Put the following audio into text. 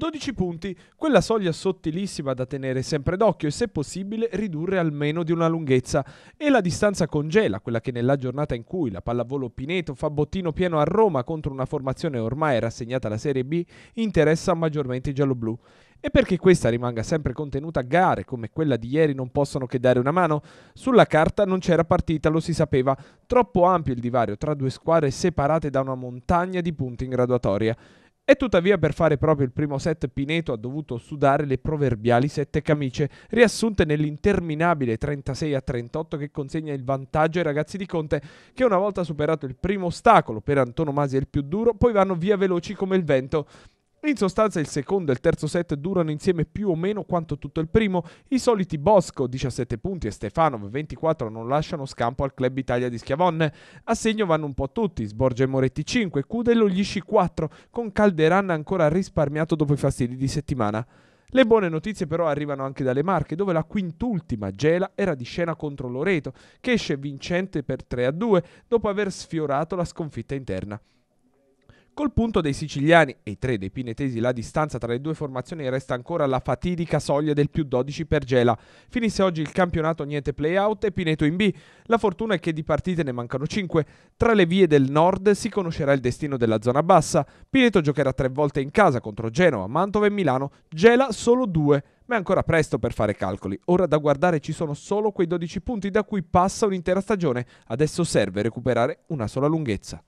12 punti, quella soglia sottilissima da tenere sempre d'occhio e se possibile ridurre almeno di una lunghezza. E la distanza congela, quella che nella giornata in cui la pallavolo Pineto fa bottino pieno a Roma contro una formazione ormai rassegnata alla Serie B, interessa maggiormente i gialloblu. E perché questa rimanga sempre contenuta, gare come quella di ieri non possono che dare una mano? Sulla carta non c'era partita, lo si sapeva, troppo ampio il divario tra due squadre separate da una montagna di punti in graduatoria. E tuttavia per fare proprio il primo set Pineto ha dovuto sudare le proverbiali sette camicie, riassunte nell'interminabile 36 a 38 che consegna il vantaggio ai ragazzi di Conte che una volta superato il primo ostacolo per Antonomasia il più duro, poi vanno via veloci come il vento. In sostanza il secondo e il terzo set durano insieme più o meno quanto tutto il primo, i soliti Bosco 17 punti e Stefanov 24 non lasciano scampo al club Italia di Schiavonne. A segno vanno un po' tutti, Sborgia e Moretti 5, Cudello gli sci 4, con Calderan ancora risparmiato dopo i fastidi di settimana. Le buone notizie però arrivano anche dalle Marche, dove la quintultima Gela era di scena contro Loreto, che esce vincente per 3-2 dopo aver sfiorato la sconfitta interna. Col punto dei siciliani e i tre dei pinetesi la distanza tra le due formazioni resta ancora la fatidica soglia del più 12 per Gela. Finisse oggi il campionato niente playout e Pineto in B. La fortuna è che di partite ne mancano 5. Tra le vie del nord si conoscerà il destino della zona bassa. Pineto giocherà tre volte in casa contro Genova, Mantova e Milano. Gela solo due. Ma è ancora presto per fare calcoli. Ora da guardare ci sono solo quei 12 punti da cui passa un'intera stagione. Adesso serve recuperare una sola lunghezza.